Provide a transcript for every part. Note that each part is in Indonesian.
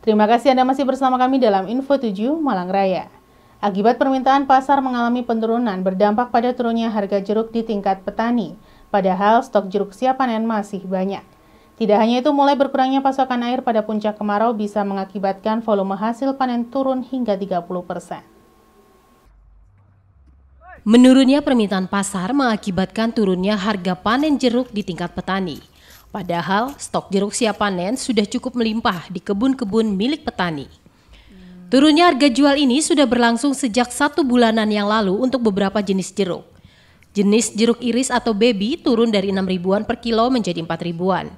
Terima kasih Anda masih bersama kami dalam Info 7 Malang Raya. Akibat permintaan pasar mengalami penurunan berdampak pada turunnya harga jeruk di tingkat petani, padahal stok jeruk siap panen masih banyak. Tidak hanya itu, mulai berkurangnya pasokan air pada puncak kemarau bisa mengakibatkan volume hasil panen turun hingga 30 persen. Menurunnya permintaan pasar mengakibatkan turunnya harga panen jeruk di tingkat petani. Padahal stok jeruk siap panen sudah cukup melimpah di kebun-kebun milik petani. Turunnya harga jual ini sudah berlangsung sejak satu bulanan yang lalu untuk beberapa jenis jeruk. Jenis jeruk iris atau baby turun dari 6 ribuan per kilo menjadi 4 ribuan.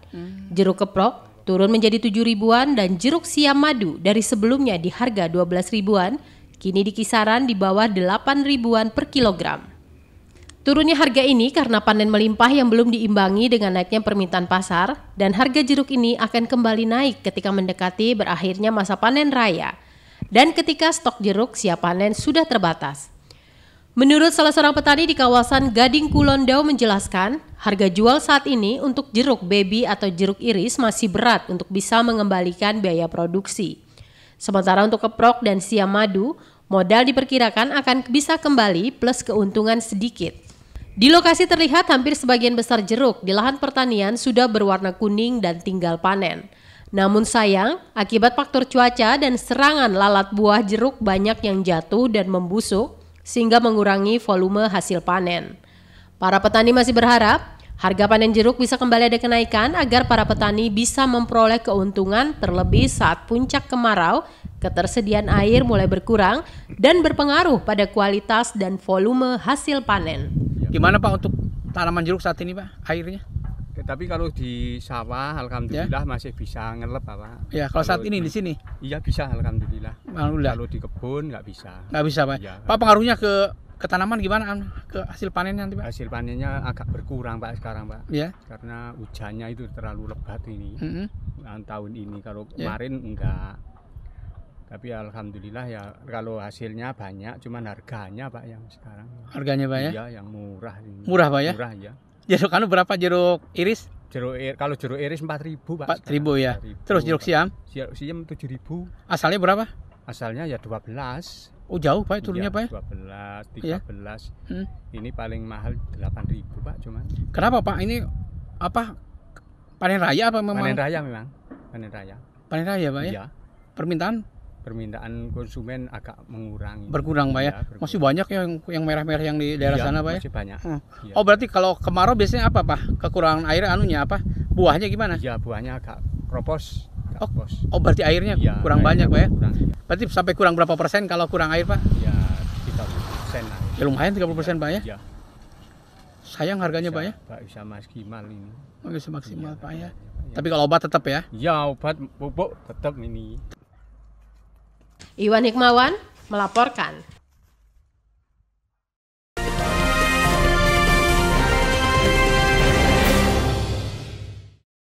Jeruk keprok turun menjadi 7 ribuan dan jeruk siam madu dari sebelumnya di harga 12 ribuan kini di kisaran di bawah 8 ribuan per kilogram. Turunnya harga ini karena panen melimpah yang belum diimbangi dengan naiknya permintaan pasar dan harga jeruk ini akan kembali naik ketika mendekati berakhirnya masa panen raya dan ketika stok jeruk siap panen sudah terbatas. Menurut salah seorang petani di kawasan Gading Kulondau menjelaskan, harga jual saat ini untuk jeruk baby atau jeruk iris masih berat untuk bisa mengembalikan biaya produksi. Sementara untuk keprok dan siam madu, modal diperkirakan akan bisa kembali plus keuntungan sedikit. Di lokasi terlihat hampir sebagian besar jeruk di lahan pertanian sudah berwarna kuning dan tinggal panen. Namun sayang, akibat faktor cuaca dan serangan lalat buah jeruk banyak yang jatuh dan membusuk sehingga mengurangi volume hasil panen. Para petani masih berharap harga panen jeruk bisa kembali ada kenaikan agar para petani bisa memperoleh keuntungan terlebih saat puncak kemarau, ketersediaan air mulai berkurang dan berpengaruh pada kualitas dan volume hasil panen. Gimana Pak untuk tanaman jeruk saat ini Pak airnya? Eh, tapi kalau di sawah alhamdulillah ya. masih bisa ngelep Pak. Ya, kalau, kalau saat ini di sini. Iya bisa alhamdulillah. alhamdulillah. Kalau di kebun nggak bisa. Nggak bisa Pak. Ya, Pak pengaruhnya ke ke tanaman gimana ke hasil panennya nanti Pak? Hasil panennya agak berkurang Pak sekarang Pak. Ya. Karena hujannya itu terlalu lebat ini. Mm -hmm. Tahun ini kalau ya. kemarin enggak tapi alhamdulillah ya kalau hasilnya banyak cuman harganya pak yang sekarang harganya ya iya yang murah ini. murah pak ya murah ya jeruk kanu berapa jeruk iris jeruk kalau jeruk iris empat ribu pak empat ribu ya 4 terus jeruk siam jeruk siam tujuh ribu asalnya berapa asalnya ya dua belas Oh jauh pak ya, turunnya ya, pak ya? dua tiga tiga belas hmm. Ini paling mahal delapan ribu pak cuman Kenapa pak ini apa panen raya apa memang? Panen raya memang panen raya Panen raya pak ya? ya. Permintaan permintaan konsumen agak mengurang. Berkurang pak ya? Iya, berkurang. Masih banyak ya yang yang merah-merah yang di iya, daerah iya, sana pak ya? Masih banyak. Hmm. Iya. Oh berarti kalau kemarau biasanya apa pak? Kekurangan air anunya apa? Buahnya gimana? Ya, buahnya agak kropos. oh, kropos. oh berarti airnya iya, kurang airnya banyak pak ya? Iya. Berarti sampai kurang berapa persen kalau kurang air pak? Ya, tiga puluh persen. Ya lumayan puluh persen pak ya? Iya. Sayang harganya bisa, pak ya? Pak bisa maksimal ini. Oh, bisa maksimal iya, pak ya. Iya. Tapi kalau obat tetap ya? Ya, obat pupuk tetap ini. Iwan Hikmawan melaporkan.